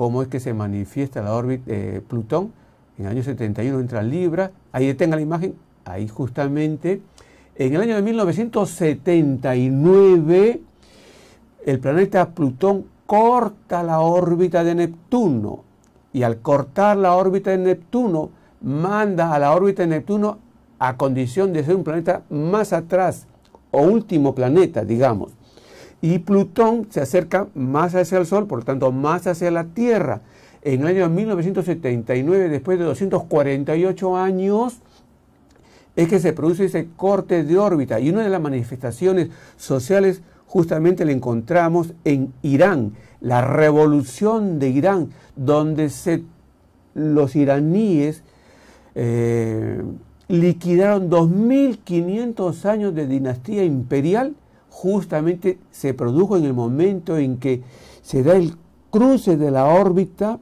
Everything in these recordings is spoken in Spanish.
cómo es que se manifiesta la órbita de Plutón. En el año 71 entra Libra, ahí detenga la imagen, ahí justamente. En el año de 1979, el planeta Plutón corta la órbita de Neptuno y al cortar la órbita de Neptuno, manda a la órbita de Neptuno a condición de ser un planeta más atrás o último planeta, digamos y Plutón se acerca más hacia el Sol, por lo tanto más hacia la Tierra. En el año 1979, después de 248 años, es que se produce ese corte de órbita y una de las manifestaciones sociales justamente la encontramos en Irán, la revolución de Irán, donde los iraníes eh, liquidaron 2.500 años de dinastía imperial justamente se produjo en el momento en que se da el cruce de la órbita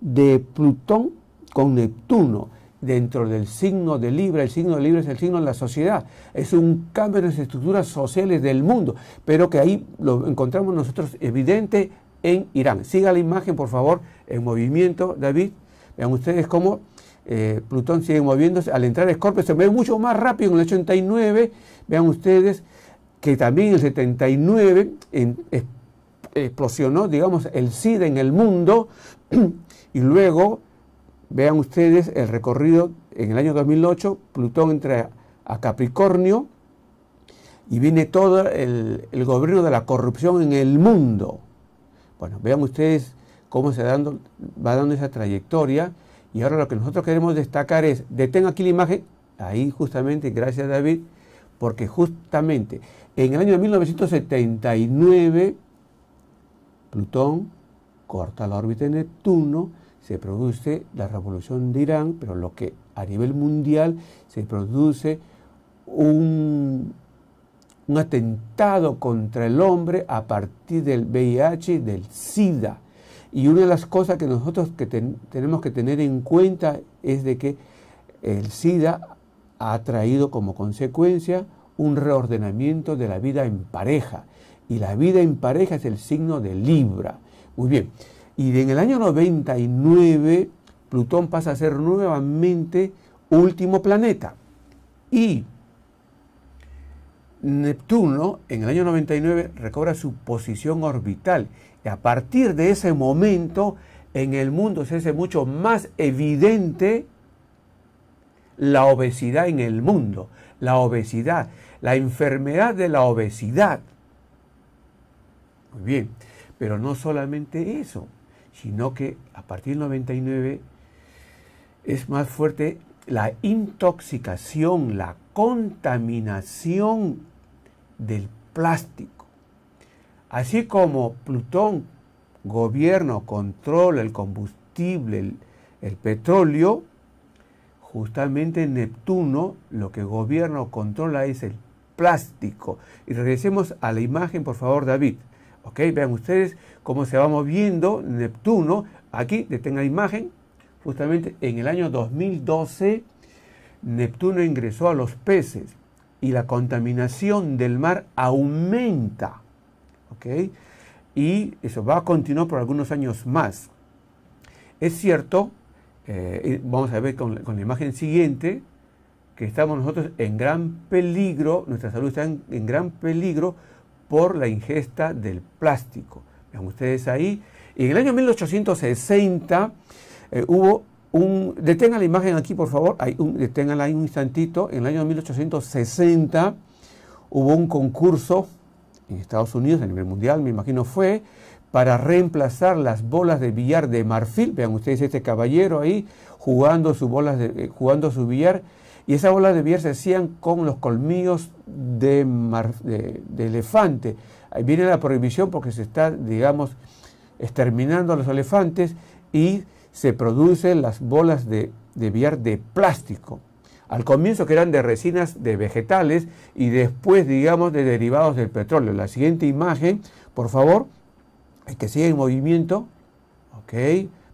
de Plutón con Neptuno dentro del signo de Libra. El signo de Libra es el signo de la sociedad. Es un cambio en las estructuras sociales del mundo, pero que ahí lo encontramos nosotros evidente en Irán. Siga la imagen, por favor, en movimiento, David. Vean ustedes cómo eh, Plutón sigue moviéndose. Al entrar Escorpio se mueve mucho más rápido en el 89. Vean ustedes que también en el 79 explosionó, digamos, el SIDA en el mundo y luego vean ustedes el recorrido en el año 2008, Plutón entra a Capricornio y viene todo el, gobierno de la corrupción en el mundo. Bueno, vean ustedes cómo se dando, va dando esa trayectoria y ahora lo que nosotros queremos destacar es, detengo aquí la imagen, ahí justamente, gracias David, porque justamente en el año 1979, Plutón corta la órbita de Neptuno, se produce la revolución de Irán, pero lo que a nivel mundial se produce un, un atentado contra el hombre a partir del VIH, del SIDA. Y una de las cosas que nosotros que tenemos que tener en cuenta es de que el SIDA ha traído como consecuencia un reordenamiento de la vida en pareja. Y la vida en pareja es el signo de Libra. Muy bien. Y en el año 99, Plutón pasa a ser nuevamente último planeta. Y Neptuno en el año 99 recobra su posición orbital. Y a partir de ese momento en el mundo se hace mucho más evidente la obesidad en el mundo, la obesidad, la enfermedad de la obesidad. Muy bien, pero no solamente eso, sino que a partir del 99 es más fuerte la intoxicación, la contaminación del plástico. Así como Plutón, gobierno, controla el combustible, el petróleo, justamente Neptuno lo que gobierna o controla es el plástico. Y regresemos a la imagen, por favor, David. ¿Ok? Vean ustedes cómo se va moviendo Neptuno. Aquí detenga la imagen. Justamente en el año 2012, Neptuno ingresó a los peces y la contaminación del mar aumenta. ¿Ok? Y eso va a continuar por algunos años más. Es cierto eh, vamos a ver con, la imagen siguiente que estamos nosotros en gran peligro, nuestra salud está en, gran peligro por la ingesta del plástico. Vean ustedes ahí. Y en el año 1860 eh, hubo un... Detengan la imagen aquí, por favor. Hay un, deténganla ahí un instantito. En el año 1860 hubo un concurso en Estados Unidos, a nivel mundial, me imagino fue, para reemplazar las bolas de billar de marfil. Vean ustedes este caballero ahí jugando sus bolas de, eh, jugando su billar. Y esas bolas de billar se hacían con los colmillos de, elefante. Ahí viene la prohibición porque se está, digamos, exterminando a los elefantes y se producen las bolas de, de billar de plástico. Al comienzo que eran de resinas de vegetales y después, digamos, de derivados del petróleo. La siguiente imagen, por favor es que sigue en movimiento, ¿ok?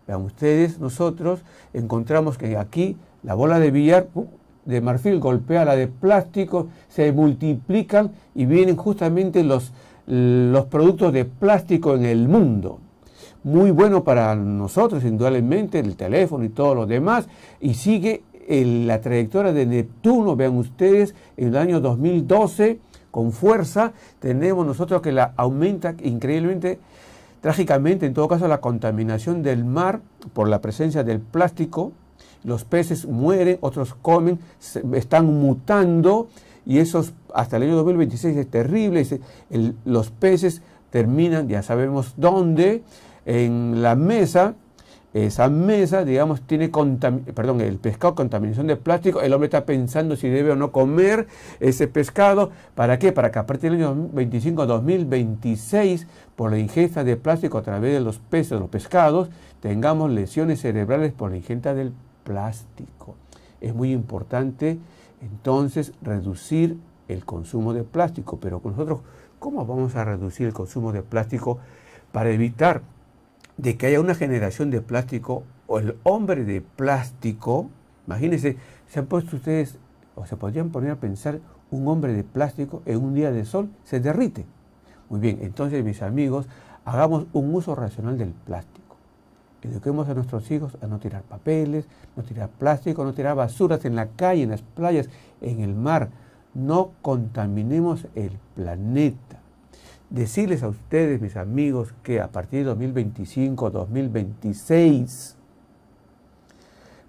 Vean ustedes, nosotros encontramos que aquí la bola de billar uh, de marfil golpea la de plástico, se multiplican y vienen justamente los, los productos de plástico en el mundo. Muy bueno para nosotros, indudablemente, el teléfono y todo lo demás. Y sigue la trayectoria de Neptuno, vean ustedes, en el año 2012, con fuerza, tenemos nosotros que la aumenta increíblemente Trágicamente, en todo caso, la contaminación del mar por la presencia del plástico, los peces mueren, otros comen, se, están mutando y eso hasta el año 2026 es terrible. los peces terminan, ya sabemos dónde, en la mesa esa mesa, digamos, tiene perdón, el pescado contaminación de plástico, el hombre está pensando si debe o no comer ese pescado, ¿para qué? Para que a partir del año 25 2026, por la ingesta de plástico a través de los peces, de los pescados, tengamos lesiones cerebrales por la ingesta del plástico. Es muy importante entonces reducir el consumo de plástico, pero nosotros, ¿cómo vamos a reducir el consumo de plástico para evitar de que haya una generación de plástico o el hombre de plástico, imagínense, se han puesto ustedes, o se podrían poner a pensar, un hombre de plástico en un día de sol se derrite. Muy bien, entonces mis amigos, hagamos un uso racional del plástico. Eduquemos a nuestros hijos a no tirar papeles, no tirar plástico, no tirar basuras en la calle, en las playas, en el mar. No contaminemos el planeta decirles a ustedes, mis amigos, que a partir de 2025, 2026,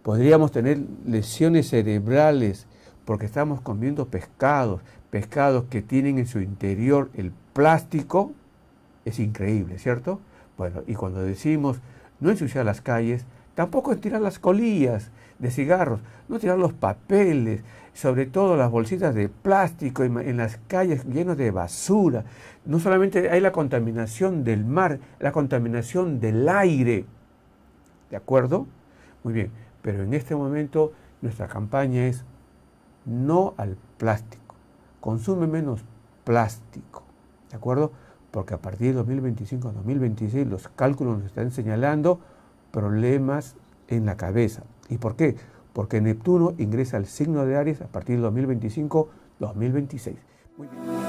podríamos tener lesiones cerebrales porque estamos comiendo pescados, pescados que tienen en su interior el plástico, es increíble, ¿cierto? Bueno, y cuando decimos no ensuciar las calles, Tampoco es tirar las colillas de cigarros, no tirar los papeles, sobre todo las bolsitas de plástico en, las calles llenas de basura. No solamente hay la contaminación del mar, la contaminación del aire. ¿De acuerdo? Muy bien, pero en este momento nuestra campaña es no al plástico. Consume menos plástico. ¿De acuerdo? Porque a partir de 2025-2026 los cálculos nos están señalando problemas en la cabeza. ¿Y por qué? Porque Neptuno ingresa al signo de Aries a partir del 2025-2026.